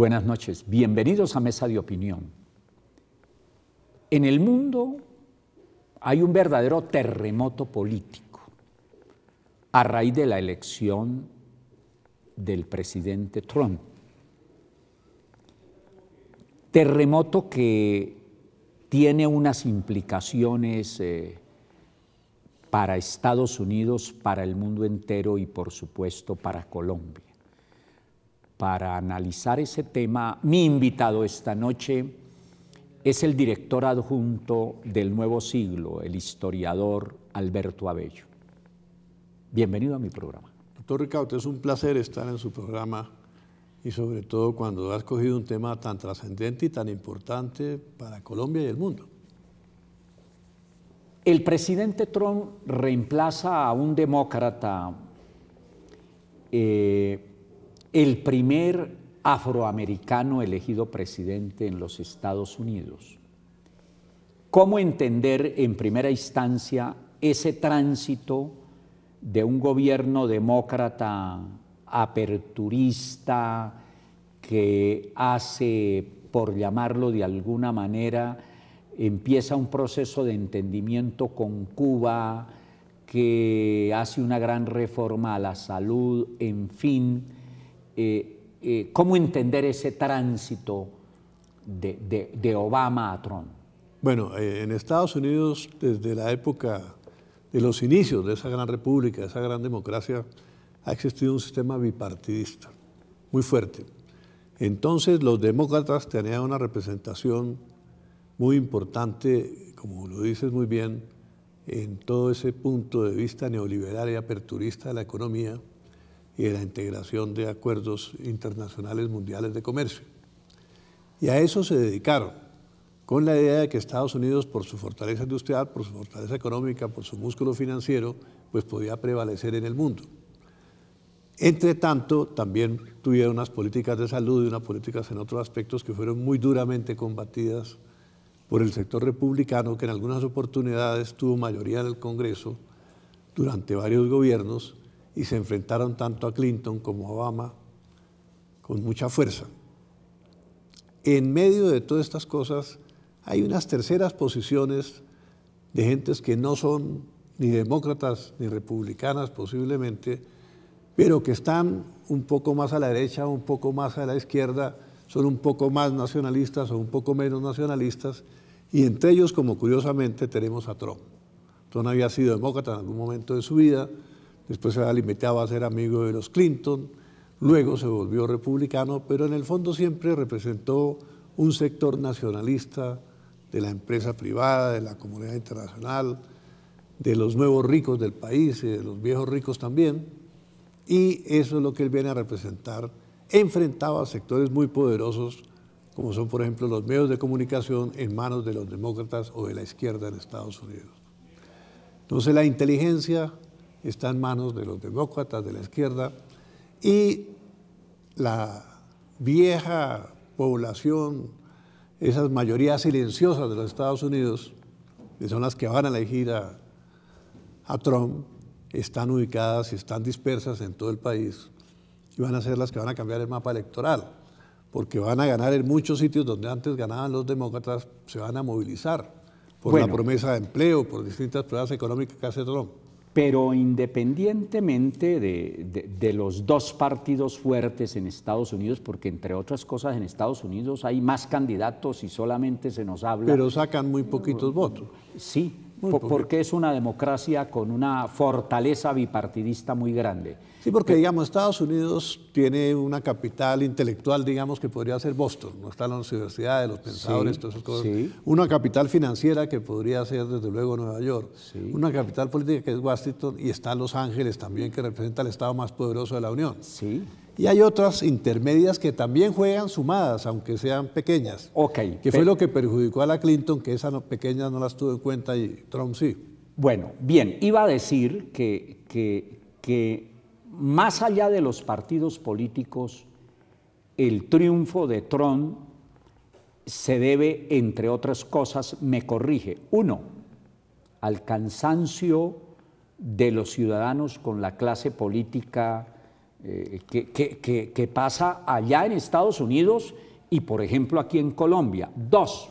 Buenas noches, bienvenidos a Mesa de Opinión. En el mundo hay un verdadero terremoto político a raíz de la elección del presidente Trump. Terremoto que tiene unas implicaciones eh, para Estados Unidos, para el mundo entero y por supuesto para Colombia para analizar ese tema, mi invitado esta noche es el director adjunto del Nuevo Siglo, el historiador Alberto Abello. Bienvenido a mi programa. Doctor Ricardo, es un placer estar en su programa y sobre todo cuando ha escogido un tema tan trascendente y tan importante para Colombia y el mundo. El presidente Trump reemplaza a un demócrata eh, el primer afroamericano elegido presidente en los Estados Unidos. ¿Cómo entender en primera instancia ese tránsito de un gobierno demócrata aperturista que hace, por llamarlo de alguna manera, empieza un proceso de entendimiento con Cuba, que hace una gran reforma a la salud, en fin, eh, eh, cómo entender ese tránsito de, Obama a Trump. Bueno, eh, en Estados Unidos, desde la época de los inicios de esa gran república, de esa gran democracia, ha existido un sistema bipartidista muy fuerte. Entonces los demócratas tenían una representación muy importante, como lo dices muy bien, en todo ese punto de vista neoliberal y aperturista de la economía, y de la integración de acuerdos internacionales mundiales de comercio. Y a eso se dedicaron, con la idea de que Estados Unidos, por su fortaleza industrial, por su fortaleza económica, por su músculo financiero, pues podía prevalecer en el mundo. Entre tanto, también tuvieron unas políticas de salud y unas políticas en otros aspectos que fueron muy duramente combatidas por el sector republicano, que en algunas oportunidades tuvo mayoría en el Congreso durante varios gobiernos y se enfrentaron tanto a Clinton como a Obama con mucha fuerza. En medio de todas estas cosas hay unas terceras posiciones de gentes que no son ni demócratas ni republicanas posiblemente, pero que están un poco más a la derecha, un poco más a la izquierda, son un poco más nacionalistas o un poco menos nacionalistas, y entre ellos, como curiosamente, tenemos a Trump. Trump había sido demócrata en algún momento de su vida, después se limitaba a ser amigo de los Clinton, luego se volvió republicano, pero en el fondo siempre representó un sector nacionalista de la empresa privada, de la comunidad internacional, de los nuevos ricos del país y de los viejos ricos también. Y eso es lo que él viene a representar. Enfrentaba a sectores muy poderosos, como son, por ejemplo, los medios de comunicación en manos de los demócratas o de la izquierda en Estados Unidos. Entonces, la inteligencia está en manos de los demócratas, de la izquierda, y la vieja población, esas mayorías silenciosas de los Estados Unidos, que son las que van a elegir a, Trump, están ubicadas y están dispersas en todo el país y van a ser las que van a cambiar el mapa electoral, porque van a ganar en muchos sitios donde antes ganaban los demócratas, se van a movilizar por la promesa de empleo, por distintas pruebas económicas que hace Trump. Pero independientemente de, de, los dos partidos fuertes en Estados Unidos, porque entre otras cosas en Estados Unidos hay más candidatos y solamente se nos habla. Pero sacan muy poquitos votos. Sí, ¿Por porque es una democracia con una fortaleza bipartidista muy grande. Sí, porque eh, digamos, Estados Unidos tiene una capital intelectual, digamos, que podría ser Boston, no está la universidad de los pensadores, todas esas cosas. Una capital financiera que podría ser desde luego Nueva York. Una capital política que es Washington y está Los Ángeles también, que representa el estado más poderoso de la Unión. Sí. Y hay otras intermedias que también juegan sumadas, aunque sean pequeñas. Ok. Que fue lo que perjudicó a la Clinton, que esas pequeñas no las tuvo en cuenta y Trump sí. Bueno, bien, iba a decir que, que, que más allá de los partidos políticos, el triunfo de Trump se debe, entre otras cosas, me corrige, uno, al cansancio de los ciudadanos con la clase política eh, ¿Qué que, pasa allá en Estados Unidos y, por ejemplo, aquí en Colombia. Dos,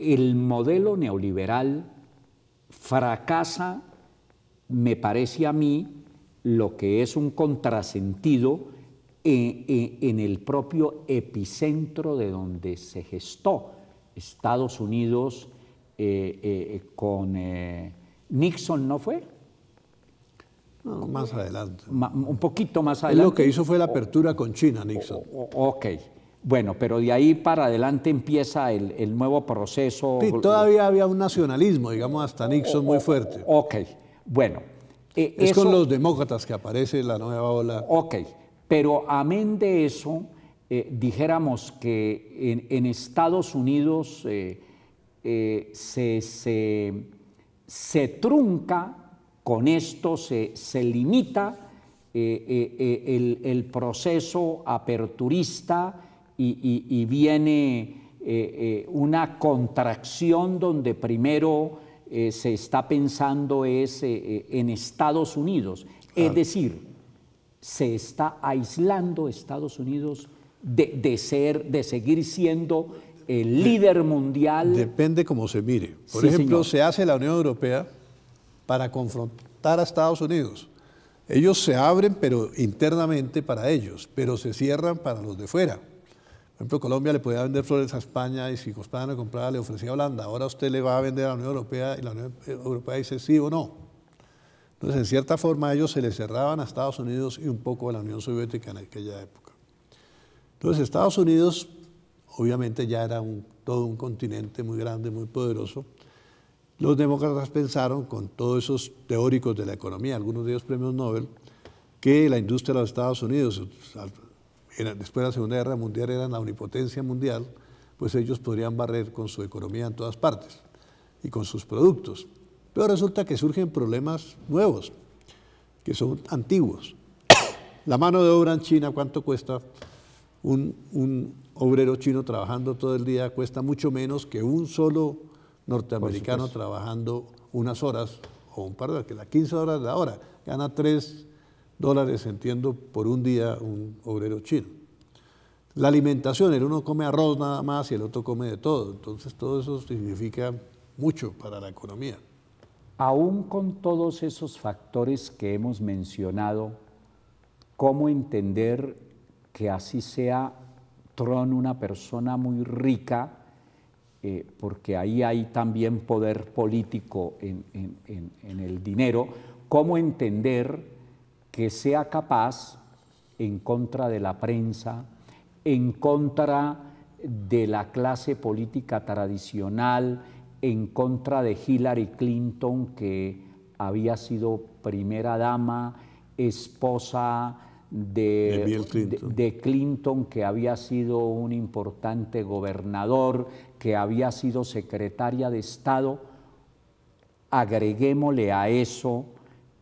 el modelo neoliberal fracasa, me parece a mí, lo que es un contrasentido e, e, en el propio epicentro de donde se gestó Estados Unidos eh, eh, con Nixon, ¿no fue? más adelante. un poquito más adelante. lo que hizo fue la apertura con China, Nixon. ok. Bueno, pero de ahí para adelante empieza el, nuevo proceso. Sí, todavía había un nacionalismo, digamos, hasta Nixon muy fuerte. Ok, bueno. E, es con los demócratas que aparece la nueva ola. Ok, pero amén de eso, eh, dijéramos que en, Estados Unidos eh, eh, se, se, se trunca con esto se, limita eh, eh, eh, el, proceso aperturista y, viene una contracción donde primero se está pensando en Estados Unidos. Es decir, se está aislando Estados Unidos de, ser, de seguir siendo el líder mundial. Depende cómo se mire. Por ejemplo, se hace la Unión Europea para confrontar a Estados Unidos. Ellos se abren, pero internamente para ellos, pero se cierran para los de fuera. Por ejemplo, Colombia le podía vender flores a España y si costaba no compraba, le ofrecía a Holanda. Ahora usted le va a vender a la Unión Europea y la Unión Europea dice sí o no. Entonces, en cierta forma, ellos se le cerraban a Estados Unidos y un poco a la Unión Soviética en aquella época. Entonces, Estados Unidos, obviamente, ya era un, todo un continente muy grande, muy poderoso, los demócratas pensaron, con todos esos teóricos de la economía, algunos de ellos premios Nobel, que la industria de los Estados Unidos, después de la Segunda Guerra Mundial, era la omnipotencia mundial, pues ellos podrían barrer con su economía en todas partes y con sus productos. Pero resulta que surgen problemas nuevos, que son antiguos. La mano de obra en China, ¿cuánto cuesta? Un, un obrero chino trabajando todo el día cuesta mucho menos que un solo norteamericano trabajando unas horas o un par de horas, que las 15 horas de la hora, gana 3 dólares, entiendo, por un día un obrero chino. La alimentación, el uno come arroz nada más y el otro come de todo, entonces todo eso significa mucho para la economía. Aún con todos esos factores que hemos mencionado, ¿cómo entender que así sea Tron una persona muy rica, eh, porque ahí hay también poder político en el dinero, cómo entender que sea capaz en contra de la prensa, en contra de la clase política tradicional, en contra de Hillary Clinton, que había sido primera dama, esposa, de, Clinton. que había sido un importante gobernador, que había sido secretaria de Estado, agreguémosle a eso,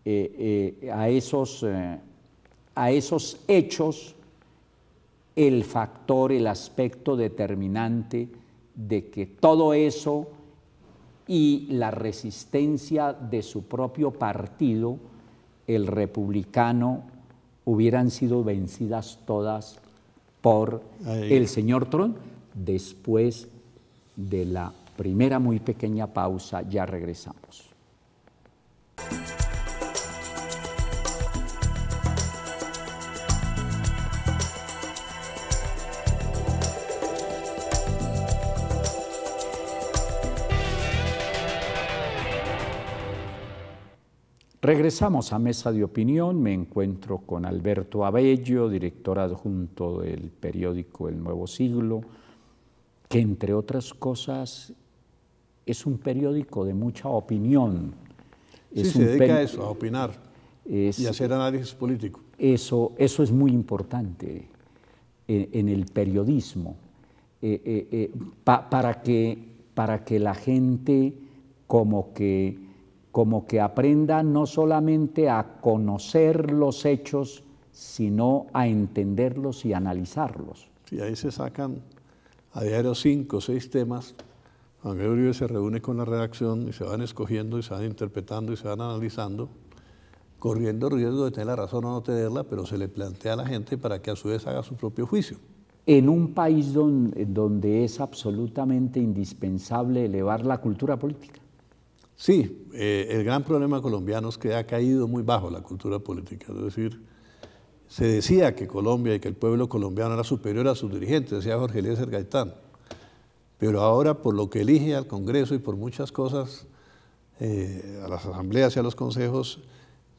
eh, eh, a, esos, eh, a esos hechos, el factor, el aspecto determinante de que todo eso y la resistencia de su propio partido, el republicano, hubieran sido vencidas todas por el señor Tron. Después de la primera muy pequeña pausa ya regresamos. Regresamos a Mesa de Opinión, me encuentro con Alberto Abello, director adjunto del periódico El Nuevo Siglo, que entre otras cosas es un periódico de mucha opinión. Sí, se dedica a eso, a opinar y hacer análisis político. Eso, eso es muy importante en, el periodismo, eh, eh, eh, para, que, para que la gente como que como que aprenda no solamente a conocer los hechos, sino a entenderlos y analizarlos. Si ahí se sacan a diario cinco o seis temas. Juan Uribe se reúne con la redacción y se van escogiendo y se van interpretando y se van analizando, corriendo riesgo de tener la razón o no tenerla, pero se le plantea a la gente para que a su vez haga su propio juicio. En un país donde es absolutamente indispensable elevar la cultura política. Sí, eh, el gran problema colombiano es que ha caído muy bajo la cultura política, es decir, se decía que Colombia y que el pueblo colombiano era superior a sus dirigentes, decía Jorge Eliezer Gaitán. Pero ahora, por lo que elige al Congreso y por muchas cosas, eh, a las asambleas y a los consejos,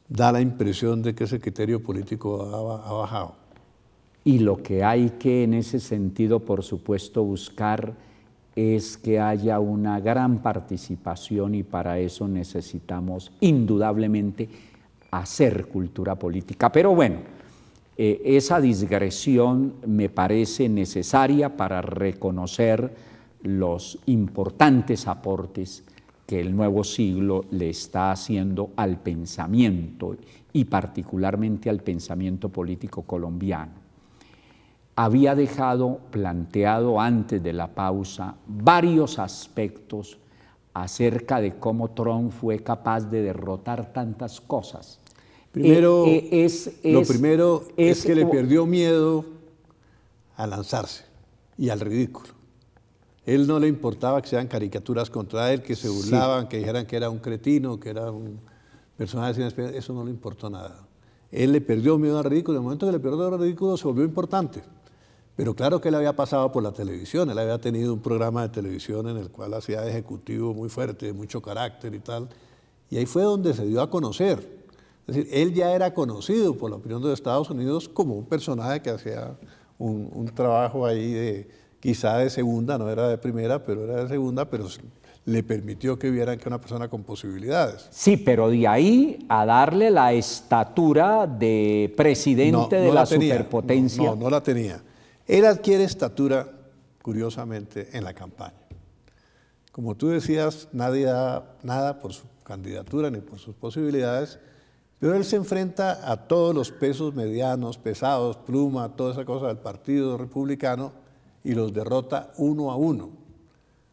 da la impresión de que ese criterio político ha bajado. Y lo que hay que, en ese sentido, por supuesto, buscar es que haya una gran participación y para eso necesitamos indudablemente hacer cultura política. Pero bueno, eh, esa digresión me parece necesaria para reconocer los importantes aportes que el nuevo siglo le está haciendo al pensamiento y particularmente al pensamiento político colombiano había dejado planteado antes de la pausa varios aspectos acerca de cómo Trump fue capaz de derrotar tantas cosas. Primero, eh, eh, lo primero es, que le perdió miedo a lanzarse y al ridículo. Él no le importaba que sean caricaturas contra él, que se burlaban, que dijeran que era un cretino, que era un personaje sin experiencia, Eso no le importó nada. Él le perdió miedo al ridículo. En el momento que le perdió al ridículo se volvió importante. Pero claro que él había pasado por la televisión, él había tenido un programa de televisión en el cual hacía ejecutivo muy fuerte, de mucho carácter y tal. Y ahí fue donde se dio a conocer. Es decir, él ya era conocido por la opinión de Estados Unidos como un personaje que hacía un, trabajo ahí de quizá de segunda, no era de primera, pero era de segunda, pero le permitió que vieran que una persona con posibilidades. Sí, pero de ahí a darle la estatura de presidente de la, superpotencia. no, no la tenía. Él adquiere estatura, curiosamente, en la campaña. Como tú decías, nadie da nada por su candidatura ni por sus posibilidades, pero él se enfrenta a todos los pesos medianos, pesados, pluma, toda esa cosa del Partido Republicano y los derrota uno a uno.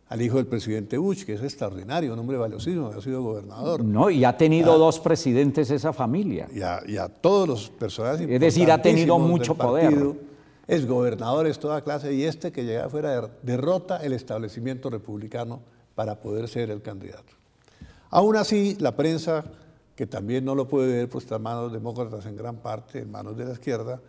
Al hijo del presidente Bush, que es extraordinario, un hombre valiosísimo, que ha sido gobernador. No, y ha tenido ah. dos presidentes esa familia. Y a, todos los personajes. Es decir, ha tenido mucho poder es gobernador, es toda clase, y este que llega afuera derrota el establecimiento republicano para poder ser el candidato. Aún así, la prensa, que también no lo puede ver, pues está en manos demócratas en gran parte, en manos de la izquierda,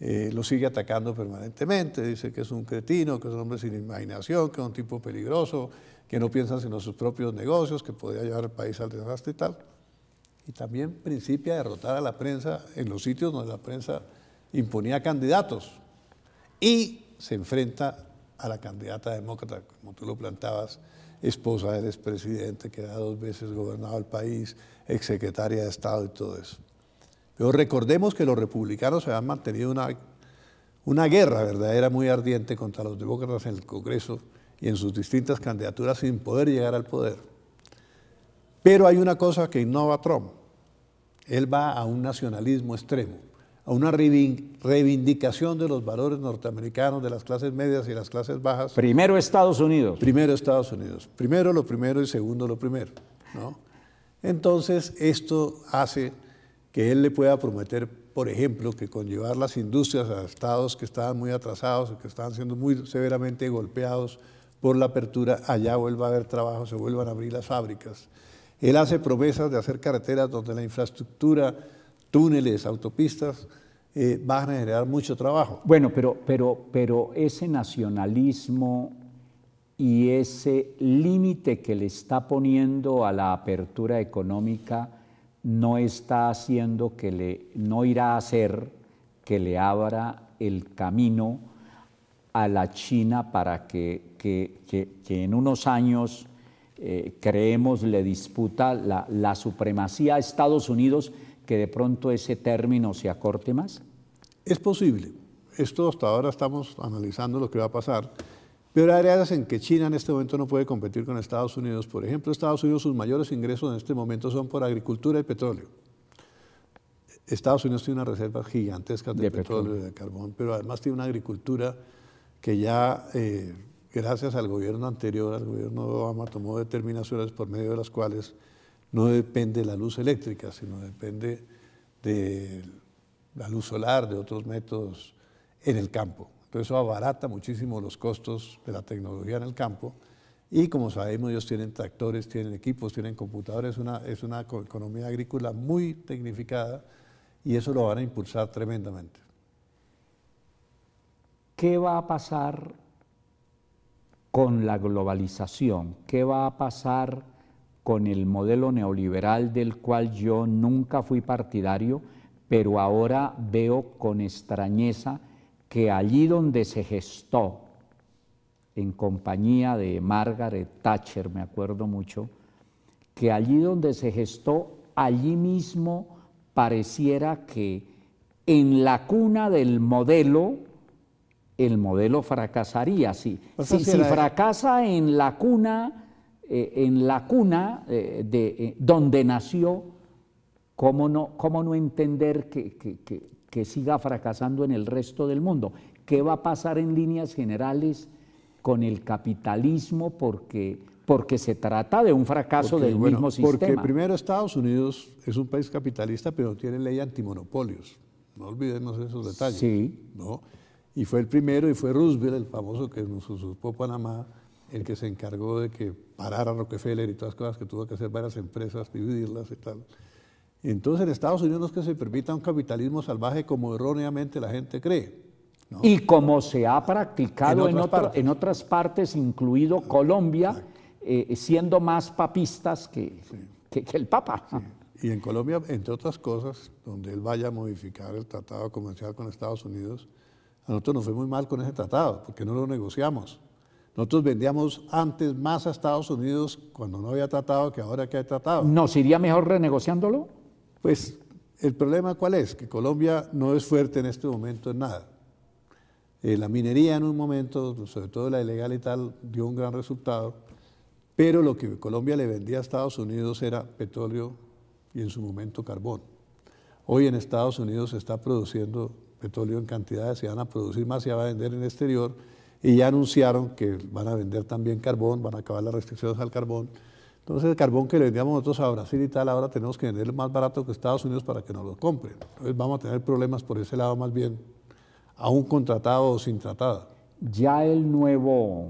eh, lo sigue atacando permanentemente, dice que es un cretino, que es un hombre sin imaginación, que es un tipo peligroso, que no piensa sino sus propios negocios, que podría llevar el país al desastre y tal. Y también principia a derrotar a la prensa en los sitios donde la prensa imponía candidatos y se enfrenta a la candidata demócrata, como tú lo plantabas, esposa del expresidente, que ha dos veces gobernado el país, exsecretaria de Estado y todo eso. Pero recordemos que los republicanos se han mantenido una, una guerra verdadera muy ardiente contra los demócratas en el Congreso y en sus distintas candidaturas sin poder llegar al poder. Pero hay una cosa que innova Trump. Él va a un nacionalismo extremo a una reivindicación de los valores norteamericanos, de las clases medias y las clases bajas. Primero Estados Unidos. Primero Estados Unidos. Primero lo primero y segundo lo primero. ¿no? Entonces, esto hace que él le pueda prometer, por ejemplo, que con llevar las industrias a estados que estaban muy atrasados que estaban siendo muy severamente golpeados por la apertura, allá vuelva a haber trabajo, se vuelvan a abrir las fábricas. Él hace promesas de hacer carreteras donde la infraestructura túneles, autopistas, eh, van a generar mucho trabajo. Bueno, pero, pero, pero ese nacionalismo y ese límite que le está poniendo a la apertura económica no está haciendo que le, no irá a hacer que le abra el camino a la China para que, en unos años eh, creemos le disputa la, la supremacía a Estados Unidos que de pronto ese término se acorte más? Es posible. Esto hasta ahora estamos analizando lo que va a pasar. Pero hay áreas en que China en este momento no puede competir con Estados Unidos. Por ejemplo, Estados Unidos, sus mayores ingresos en este momento son por agricultura y petróleo. Estados Unidos tiene unas reservas gigantescas de, petróleo, y de carbón, pero además tiene una agricultura que ya, eh, gracias al gobierno anterior, al gobierno Obama, tomó determinaciones por medio de las cuales no depende de la luz eléctrica, sino depende de la luz solar, de otros métodos en el campo. Entonces eso abarata muchísimo los costos de la tecnología en el campo y como sabemos ellos tienen tractores, tienen equipos, tienen computadores, es una, es una economía agrícola muy tecnificada y eso lo van a impulsar tremendamente. ¿Qué va a pasar con la globalización? ¿Qué va a pasar con el modelo neoliberal del cual yo nunca fui partidario, pero ahora veo con extrañeza que allí donde se gestó, en compañía de Margaret Thatcher, me acuerdo mucho, que allí donde se gestó, allí mismo pareciera que en la cuna del modelo, el modelo fracasaría. Sí. si, si fracasa en la cuna eh, en la cuna eh, de, eh, donde nació, ¿cómo no, cómo no entender que, que, siga fracasando en el resto del mundo? ¿Qué va a pasar en líneas generales con el capitalismo? Porque porque se trata de un fracaso del mismo sistema. Porque primero Estados Unidos es un país capitalista, pero tiene ley antimonopolios. No olvidemos esos detalles. Y fue el primero y fue Roosevelt, el famoso que nos usurpó Panamá, el que se encargó de que parara Rockefeller y todas las cosas que tuvo que hacer varias empresas, dividirlas y tal. Entonces en Estados Unidos no es que se permita un capitalismo salvaje como erróneamente la gente cree. Y como se ha practicado en otras, partes. incluido ah, Colombia, eh, siendo más papistas que, que, el Papa. Y en Colombia, entre otras cosas, donde él vaya a modificar el tratado comercial con Estados Unidos, a nosotros nos fue muy mal con ese tratado, porque no lo negociamos. Nosotros vendíamos antes más a Estados Unidos cuando no había tratado que ahora que ha tratado. ¿No sería mejor renegociándolo? Pues el problema cuál es, que Colombia no es fuerte en este momento en nada. Eh, la minería en un momento, sobre todo la ilegal y tal, dio un gran resultado, pero lo que Colombia le vendía a Estados Unidos era petróleo y en su momento carbón. Hoy en Estados Unidos se está produciendo petróleo en cantidades, se van a producir más, se va a vender en el exterior y ya anunciaron que van a vender también carbón, van a acabar las restricciones al carbón. Entonces el carbón que le vendíamos nosotros a Brasil y tal, ahora tenemos que venderlo más barato que Estados Unidos para que nos lo compren. Entonces vamos a tener problemas por ese lado más bien, aún contratado o sin tratada. Ya el nuevo,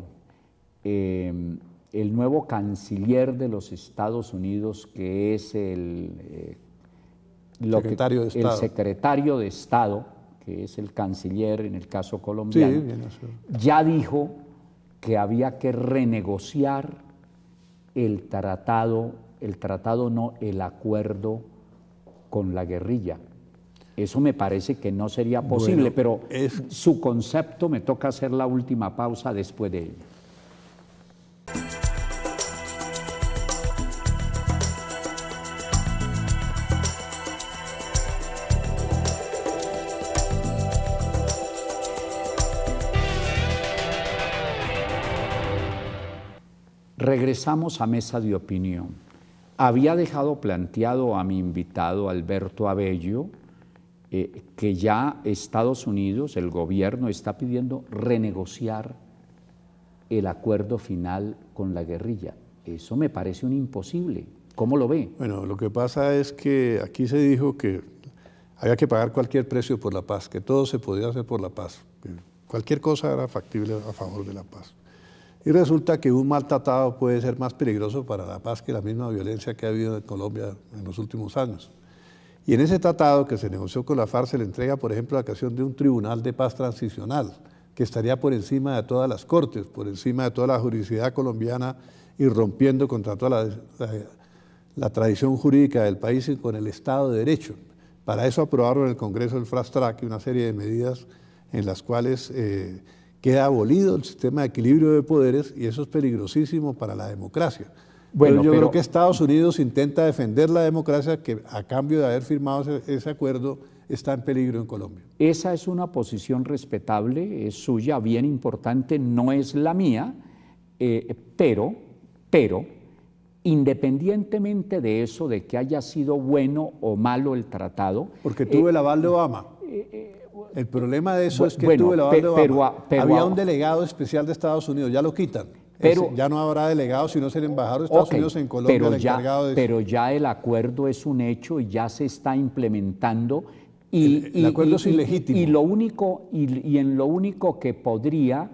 em, el nuevo canciller de los Estados Unidos, que es el eh, secretario de Estado, que es el canciller en el caso colombiano, ya dijo que había que renegociar el tratado, el tratado no, el acuerdo con la guerrilla. Eso me parece que no sería posible, pero su concepto me toca hacer la última pausa después de él. Regresamos a mesa de opinión. Había dejado planteado a mi invitado Alberto Abello eh, que ya Estados Unidos, el gobierno, está pidiendo renegociar el acuerdo final con la guerrilla. Eso me parece un imposible. ¿Cómo lo ve? Bueno, lo que pasa es que aquí se dijo que había que pagar cualquier precio por la paz, que todo se podía hacer por la paz, cualquier cosa era factible a favor de la paz. Y resulta que un mal tratado puede ser más peligroso para la paz que la misma violencia que ha habido en Colombia en los últimos años. Y en ese tratado que se negoció con la FARC se le entrega, por ejemplo, la creación de un tribunal de paz transicional, que estaría por encima de todas las cortes, por encima de toda la jurisdicción colombiana y rompiendo contra toda la, tradición jurídica del país y con el Estado de Derecho. Para eso aprobaron en el Congreso el Fast y una serie de medidas en las cuales... Eh, queda abolido el sistema de equilibrio de poderes y eso es peligrosísimo para la democracia. Bueno, yo creo que Estados Unidos intenta defender la democracia que a cambio de haber firmado ese, acuerdo está en peligro en Colombia. Esa es una posición respetable, es suya, bien importante, no es la mía, eh, pero, pero, independientemente de eso, de que haya sido bueno o malo el tratado. Porque tuve el eh, aval de Obama. Eh, el problema de eso es que tuve la había un delegado especial de Estados Unidos, ya lo quitan. Pero, ya no habrá delegado, sino es el embajador de Estados Unidos en Colombia pero ya, Pero ya el acuerdo es un hecho y ya se está implementando. Y, el, acuerdo es ilegítimo. Y, lo único, y, en lo único que podría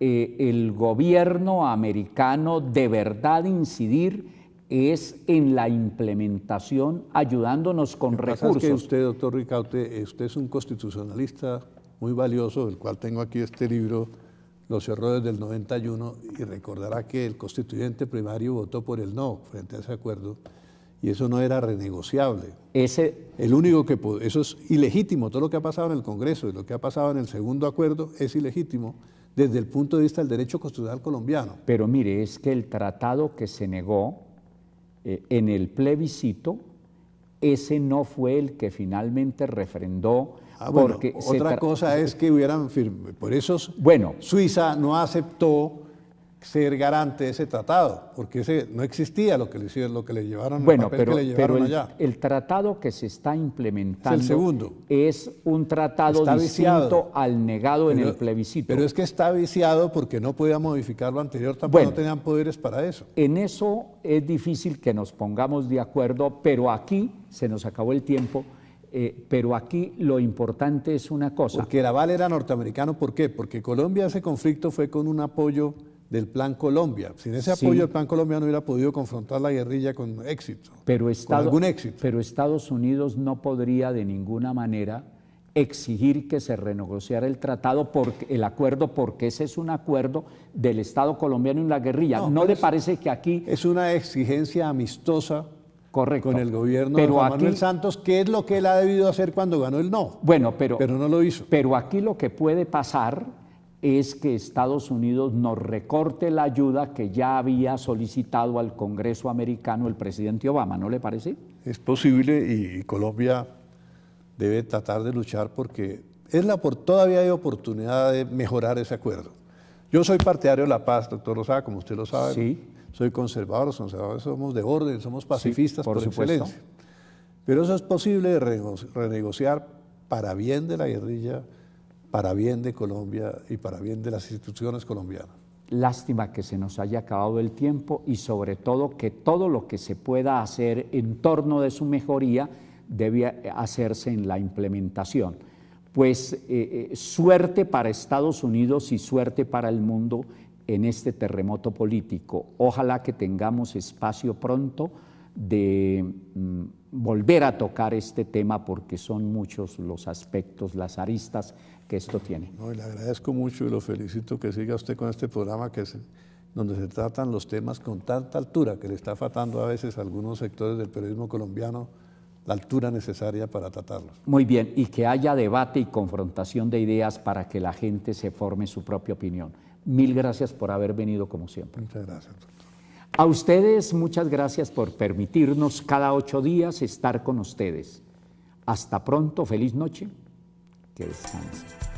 eh, el gobierno americano de verdad incidir es en la implementación, ayudándonos con recursos. Es que usted, doctor Ricaute, eh, usted es un constitucionalista muy valioso, del cual tengo aquí este libro, Los errores del 91, y recordará que el constituyente primario votó por el no frente a ese acuerdo, y eso no era renegociable. Ese... El único que eso es ilegítimo, todo lo que ha pasado en el Congreso y lo que ha pasado en el segundo acuerdo es ilegítimo desde el punto de vista del derecho constitucional colombiano. Pero mire, es que el tratado que se negó eh, en el plebiscito, ese no fue el que finalmente refrendó. Ah, otra cosa es que hubieran firmado, Por eso bueno, Suiza no aceptó ser garante de ese tratado, porque ese no existía lo que le hicieron, lo que le llevaron, bueno, pero, que le llevaron el, El tratado que se está implementando es, un tratado distinto al negado en el plebiscito. Pero es que está viciado porque no podía modificar lo anterior, tampoco tenían poderes para eso. En eso es difícil que nos pongamos de acuerdo, pero aquí se nos acabó el tiempo. Eh, pero aquí lo importante es una cosa. Porque el aval era norteamericano, ¿por qué? Porque Colombia ese conflicto fue con un apoyo del Plan Colombia. Sin ese apoyo, el Plan Colombia no hubiera podido confrontar la guerrilla con éxito. Pero algún éxito. Pero Estados Unidos no podría de ninguna manera exigir que se renegociara el tratado, el acuerdo, porque ese es un acuerdo del Estado colombiano y la guerrilla. ¿No, le parece que aquí... Es una exigencia amistosa con el gobierno de Juan Manuel Santos, ¿Qué es lo que él ha debido hacer cuando ganó el no. Bueno, pero, pero no lo hizo. Pero aquí lo que puede pasar es que Estados Unidos nos recorte la ayuda que ya había solicitado al Congreso americano el presidente Obama, ¿no le parece? Es posible y Colombia debe tratar de luchar porque es la, por, todavía hay oportunidad de mejorar ese acuerdo. Yo soy partidario de la paz, doctor Rosada como usted lo sabe. Sí. Soy conservador, somos de orden, somos pacifistas por, por excelencia. Pero eso es posible renegociar para bien de la guerrilla para bien de Colombia y para bien de las instituciones colombianas. Lástima que se nos haya acabado el tiempo y sobre todo que todo lo que se pueda hacer en torno de su mejoría debe hacerse en la implementación. Pues eh, eh, suerte para Estados Unidos y suerte para el mundo en este terremoto político. Ojalá que tengamos espacio pronto de mm, volver a tocar este tema porque son muchos los aspectos, las aristas que esto tiene. No, le agradezco mucho y lo felicito que siga usted con este programa que es donde se tratan los temas con tanta altura que le está faltando a veces a algunos sectores del periodismo colombiano la altura necesaria para tratarlos. Muy bien, y que haya debate y confrontación de ideas para que la gente se forme su propia opinión. Mil gracias por haber venido como siempre. Muchas gracias. A ustedes muchas gracias por permitirnos cada ocho días estar con ustedes. Hasta pronto, feliz noche. que descanse.